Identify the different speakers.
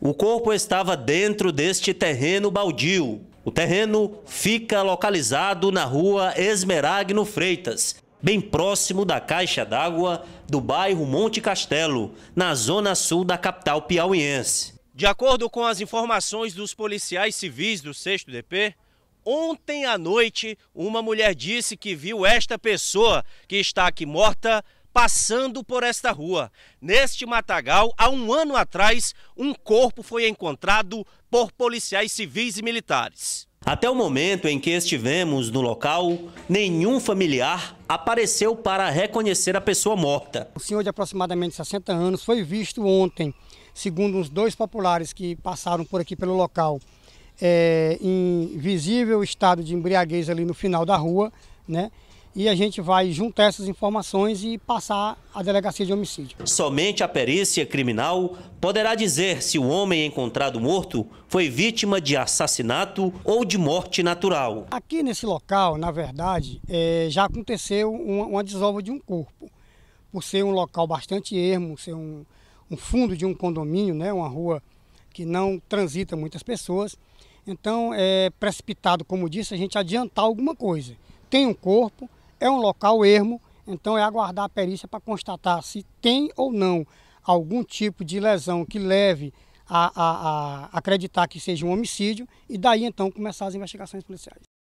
Speaker 1: O corpo estava dentro deste terreno baldio. O terreno fica localizado na rua Esmeragno Freitas, bem próximo da caixa d'água do bairro Monte Castelo, na zona sul da capital piauiense. De acordo com as informações dos policiais civis do 6 DP, ontem à noite uma mulher disse que viu esta pessoa que está aqui morta passando por esta rua. Neste matagal, há um ano atrás, um corpo foi encontrado por policiais civis e militares. Até o momento em que estivemos no local, nenhum familiar apareceu para reconhecer a pessoa morta.
Speaker 2: O senhor de aproximadamente 60 anos foi visto ontem, segundo os dois populares que passaram por aqui pelo local, é, em visível estado de embriaguez ali no final da rua, né? e a gente vai juntar essas informações e passar à delegacia de homicídio.
Speaker 1: Somente a perícia criminal poderá dizer se o homem encontrado morto foi vítima de assassinato ou de morte natural.
Speaker 2: Aqui nesse local, na verdade, é, já aconteceu uma, uma, desova de um corpo. Por ser um local bastante ermo, ser um, um fundo de um condomínio, né, uma rua que não transita muitas pessoas. Então, é precipitado, como disse, a gente adiantar alguma coisa. Tem um corpo, é um local ermo, então é aguardar a perícia para constatar se tem ou não algum tipo de lesão que leve a, a, a acreditar que seja um homicídio e daí então começar as investigações policiais.